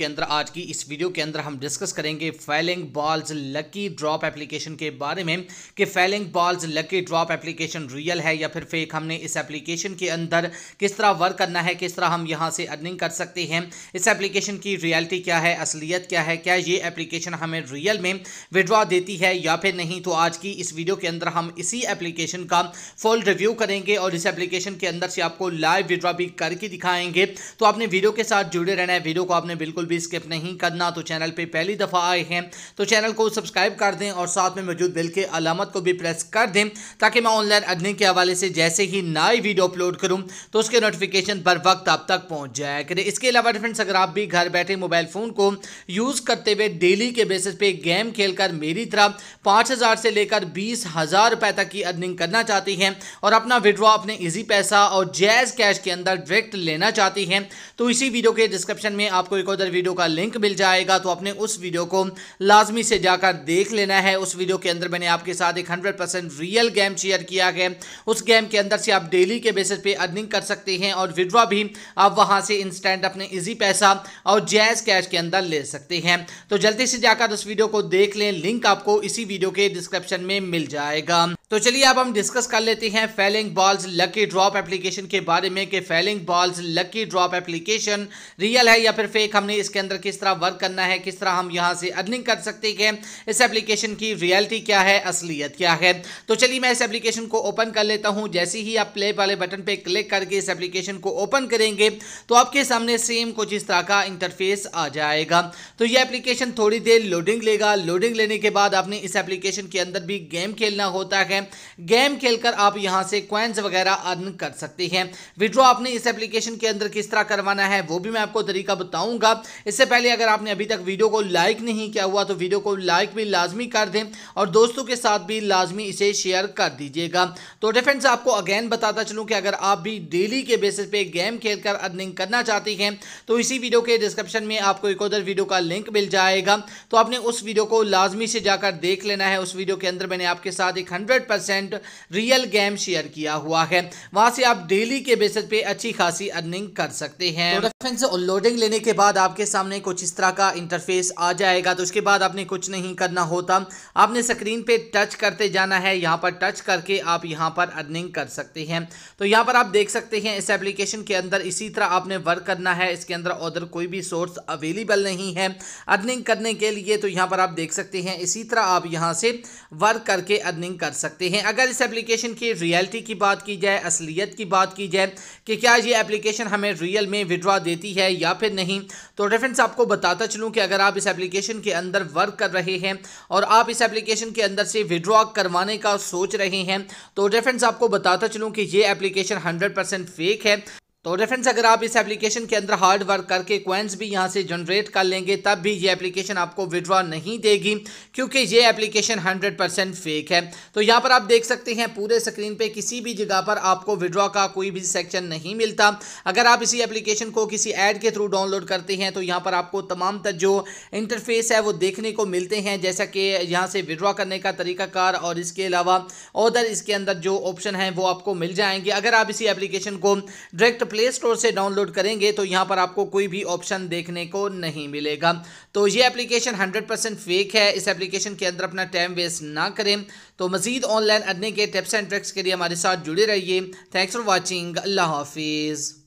के अंदर आज की इस वीडियो के अंदर हम डिस्कस करेंगे falling balls lucky drop application के बारे में कि falling balls lucky drop application real है या फिर फेक हमने इस एप्लीकेशन के अंदर किस तरह वर्क करना है किस तरह हम यहाँ से अर्निंग कर सकते हैं इस एप्लीकेशन की रियलिटी क्या है असलियत क्या है क्या ये एप्लीकेशन हमें रियल में विड्रॉ देती है या फिर नहीं तो आज की इस वीडियो के अंदर हम इसी एप्लीकेशन का फुल रिव्यू करेंगे और इस एप्लीकेशन के अंदर से आपको लाइव विड्रॉ भी करके दिखाएंगे तो आपने वीडियो के साथ जुड़े रहना है वीडियो को आपने बिल्कुल भी स्किप नहीं करना तो चैनल पे पहली दफ़ा आए हैं तो चैनल को सब्सक्राइब कर दें और साथ में मौजूद बिल के अलामत को भी प्रेस कर दें ताकि मैं ऑनलाइन अर्निंग के हवाले से जैसे ही नई वीडियो अपलोड करूँ तो उसके नोटिफिकेशन पर वक्त आप तक पहुँच जाए करें इसके अलावा फ्रेंड्स अगर आप भी घर बैठे मोबाइल फ़ोन को यूज़ करते हुए डेली के बेसिस पर गेम खेलकर मेरी तरह पाँच हज़ार से लेकर बीस हज़ार रुपये तक की अर्निंग करना चाहती हैं और अपना विड्रॉ अपने ईजी पैसा और जैज़ कैश के अंदर डायरेक्ट लेना चाहती हैं तो इसी वीडियो के डिस्क्रिप्शन में आपको एक और वीडियो का लिंक मिल जाएगा तो आपने उस वीडियो को लाजमी से जाकर देख लेना है उस वीडियो के अंदर मैंने आपके साथ एक hundred percent real game share किया है उस गेम के अंदर से आप डेली के बेसिस पे अर्निंग कर सकते हैं और विड्रॉ भी आप वहां से इंस्टेंट अपने इजी पैसा और जैज कैश के अंदर ले सकते हैं तो जल्दी से जाकर उस वीडियो को देख लें लिंक आपको इसी वीडियो के डिस्क्रिप्शन में मिल जाएगा तो चलिए अब हम डिस्कस कर लेते हैं falling balls lucky drop application के बारे में कि falling balls lucky drop application real है या फिर फेक हमने इसके अंदर किस तरह वर्क करना है किस तरह हम यहाँ से अर्निंग कर सकते हैं इस एप्लीकेशन की रियलिटी क्या है असलियत क्या है तो चलिए मैं इस एप्लीकेशन को ओपन कर लेता हूँ जैसे ही आप प्ले वाले बटन पर क्लिक करके इस एप्लीकेशन को ओपन करेंगे तो आपके सामने सेम कुछ इस तरह का इंटरफेस आ जाएगा तो ये एप्लीकेशन थोड़ी देर लोडिंग लेगा लोडिंग लेने के बाद आपने इस एप्लीकेशन के अंदर भी गेम खेलना होता है हैं गेम खेलकर आप यहाँ से क्वेंस वगैरह अर्न कर सकते हैं विड्रॉ आपने इस एप्लीकेशन के अंदर किस तरह करवाना है वो भी मैं आपको तरीका बताऊंगा इससे पहले अगर आपने अभी तक वीडियो को लाइक नहीं किया हुआ तो वीडियो को लाइक भी लाजमी कर दें और दोस्तों के साथ भी लाजमी इसे शेयर कर दीजिएगा तो डिफ्रेंड्स आपको अगेन बताता चलूँ कि अगर आप भी डेली के बेसिस पे गेम खेलकर अर्निंग करना चाहती हैं तो इसी वीडियो के डिस्क्रिप्शन में आपको एक उधर वीडियो का लिंक मिल जाएगा तो आपने उस वीडियो को लाजमी से जाकर देख लेना है उस वीडियो के अंदर मैंने आपके साथ एक hundred percent real game share किया हुआ है वहां से आप डेली के बेसिस पे अच्छी खासी अर्निंग कर सकते हैं तो फ्रेंड्स लोडिंग लेने के बाद आपके सामने कुछ इस तरह का इंटरफेस आ जाएगा तो उसके बाद आपने कुछ नहीं करना होता आपने स्क्रीन पे टच करते जाना है यहाँ पर टच करके आप यहाँ पर अर्निंग कर सकते हैं तो यहाँ पर आप देख सकते हैं इस एप्लीकेशन के अंदर इसी तरह आपने वर्क करना है इसके अंदर अदर कोई भी सोर्स अवेलेबल नहीं है अर्निंग करने के लिए तो यहाँ पर आप देख सकते हैं इसी तरह आप यहाँ से वर्क करके अर्निंग कर सकते सकते हैं अगर इस एप्लीकेशन की रियलिटी की बात की जाए असलियत की बात की जाए कि क्या ये एप्लीकेशन हमें रियल में विड्रॉ देती है या फिर नहीं तो डिफ्रेंस आपको बताता चलूँ कि अगर आप इस एप्लीकेशन के अंदर वर्क कर रहे हैं और आप इस एप्लीकेशन के अंदर से विड्रॉ करवाने का सोच रहे हैं तो डिफ्रेंस आपको बताता चलूँ कि ये एप्लीकेशन हंड्रेड फेक है तो रेफरेंस अगर आप इस एप्लीकेशन के अंदर हार्ड वर्क करके क्वेंस भी यहाँ से जनरेट कर लेंगे तब भी ये एप्लीकेशन आपको विड्रॉ नहीं देगी क्योंकि ये एप्लीकेशन 100 परसेंट फेक है तो यहाँ पर आप देख सकते हैं पूरे स्क्रीन पे किसी भी जगह पर आपको विड्रॉ का कोई भी सेक्शन नहीं मिलता अगर आप इसी एप्लीकेशन को किसी एड के थ्रू डाउनलोड करते हैं तो यहाँ पर आपको तमाम तर जो इंटरफेस है वो देखने को मिलते हैं जैसा कि यहाँ से विड्रॉ करने का तरीकाकार और इसके अलावा और इसके अंदर जो ऑप्शन है वो आपको मिल जाएंगे अगर आप इसी एप्लीकेशन को डायरेक्ट प्ले स्टोर से डाउनलोड करेंगे तो यहाँ पर आपको कोई भी ऑप्शन देखने को नहीं मिलेगा तो ये एप्लीकेशन 100% फेक है इस एप्लीकेशन के अंदर अपना टाइम वेस्ट ना करें तो मजीद ऑनलाइन अर्निंग के टिप्स एंड ट्रिक्स के लिए हमारे साथ जुड़े रहिए थैंक्स फॉर वॉचिंग अल्लाह हाफिज़